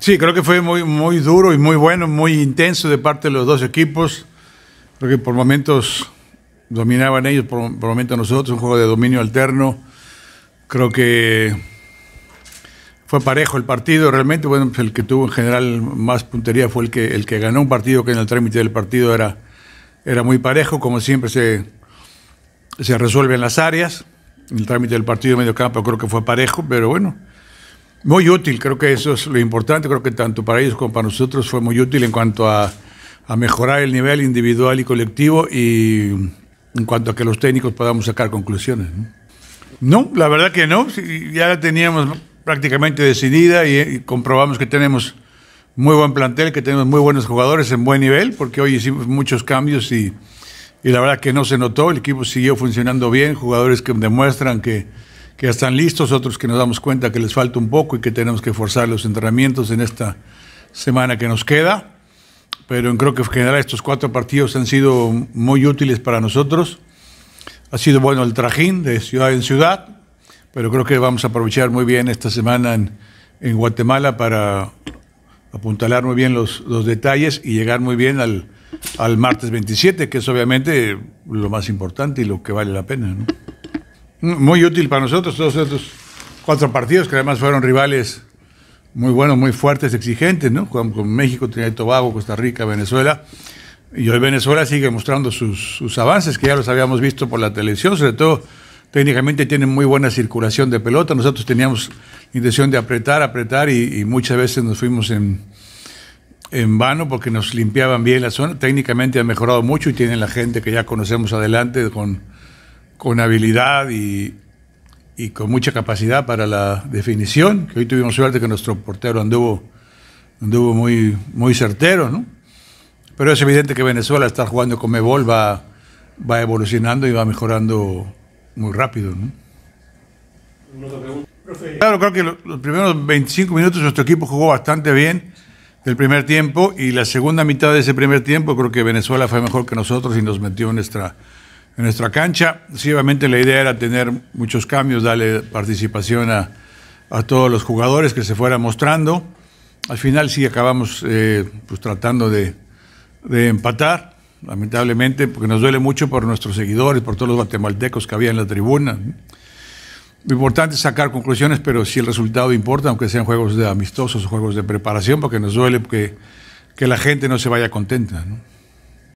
Sí, creo que fue muy, muy duro y muy bueno, muy intenso de parte de los dos equipos. Creo que por momentos dominaban ellos, por, momentos nosotros, un juego de dominio alterno. Creo que fue parejo el partido, realmente, bueno, el que tuvo en general más puntería fue el que, el que ganó un partido que en el trámite del partido era, era muy parejo, como siempre se, se resuelven las áreas. El trámite del partido de mediocampo creo que fue parejo, pero bueno, muy útil. Creo que eso es lo importante. Creo que tanto para ellos como para nosotros fue muy útil en cuanto a, a mejorar el nivel individual y colectivo y en cuanto a que los técnicos podamos sacar conclusiones. No, la verdad que no. Ya la teníamos prácticamente decidida y comprobamos que tenemos muy buen plantel, que tenemos muy buenos jugadores en buen nivel, porque hoy hicimos muchos cambios y y la verdad que no se notó, el equipo siguió funcionando bien, jugadores que demuestran que, ya están listos, otros que nos damos cuenta que les falta un poco y que tenemos que forzar los entrenamientos en esta semana que nos queda. Pero creo que en general estos cuatro partidos han sido muy útiles para nosotros. Ha sido bueno el trajín de ciudad en ciudad, pero creo que vamos a aprovechar muy bien esta semana en, en Guatemala para apuntalar muy bien los, los detalles y llegar muy bien al, al martes 27, que es obviamente lo más importante y lo que vale la pena. Muy útil para nosotros, todos estos cuatro partidos que además fueron rivales muy buenos, muy fuertes, exigentes, ¿no? Jugamos con México, Trinidad y Tobago, Costa Rica, Venezuela. Y hoy Venezuela sigue mostrando sus, avances, que ya los habíamos visto por la televisión, sobre todo técnicamente tienen muy buena circulación de pelota. Nosotros teníamos intención de apretar, apretar y muchas veces nos fuimos en, en vano porque nos limpiaban bien la zona. Técnicamente han mejorado mucho y tienen la gente que ya conocemos adelante con, con habilidad y, y con mucha capacidad para la definición. Que hoy tuvimos suerte que nuestro portero anduvo, anduvo muy, muy certero, ¿no? Pero es evidente que Venezuela está jugando con Mebol, va, va evolucionando y va mejorando muy rápido, ¿no? Claro, creo que los primeros 25 minutos nuestro equipo jugó bastante bien el primer tiempo y la segunda mitad de ese primer tiempo creo que Venezuela fue mejor que nosotros y nos metió en nuestra, en nuestra cancha. Sí, obviamente la idea era tener muchos cambios, darle participación a, a todos los jugadores que se fueran mostrando. Al final sí acabamos eh, pues, tratando de, de empatar, lamentablemente, porque nos duele mucho por nuestros seguidores, por todos los guatemaltecos que había en la tribuna importante sacar conclusiones, pero si el resultado importa, aunque sean juegos de amistosos, o juegos de preparación, porque nos duele que, que la gente no se vaya contenta. ¿no?